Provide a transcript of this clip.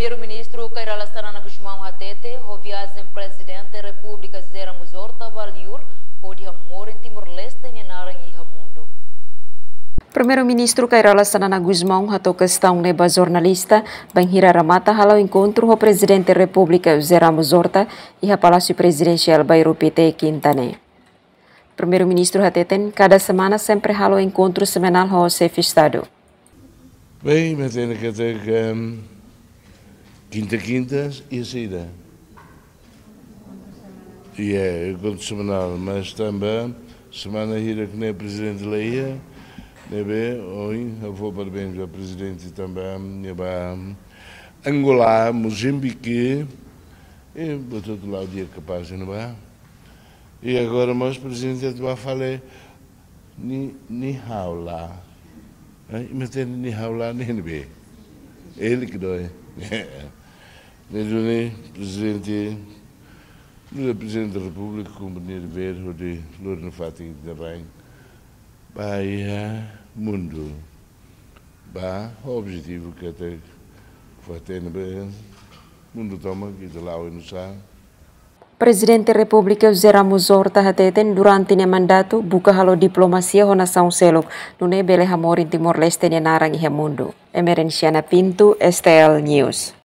Primeiro-ministro Kairala Sarana Guzmão Hatete, roviazem presidente da República Zera Muzor Tabaliur, pode amor em Timor-Leste e na Aranha Mundo. Primeiro-ministro Kairala Sana Guzmão hatou questão neba jornalista Banhira Ramata halau encontro com o presidente República Zera Muzorta e a Palácio Presidencial Bairro PT Quintane. Primeiro-ministro Hateten, cada semana sempre halo encontro semanal com o chefe Estado. Bem, mas ele quer dizer que... É é hum, Quinta, Quintas e a saída. E é encontro semanal, mas também semana gira que nem a Presidente Leia, nem bem, oi, eu vou parabéns ao Presidente também, e bem, Angola, Moçambique, e botou de lá o dia capaz, não é? E agora, mas Presidente, eu falar ni, ni haula, mas tem ni haula, nem bem, ele que dói. Nell'unè, Presidente, il Presidente da República, Companheiro Verde di Lorna Fati de Rain, o Mundo, o objetivo que até Fatena Bem, Mundo Toma, que de lá o Inusá. Presidente da República José Ramos Horta hateten durante o mandato buka halo diplomacia hona saung selok nune é bele hamorin Timor Leste ne narang mundo. Emerenciana Pinto, STL News.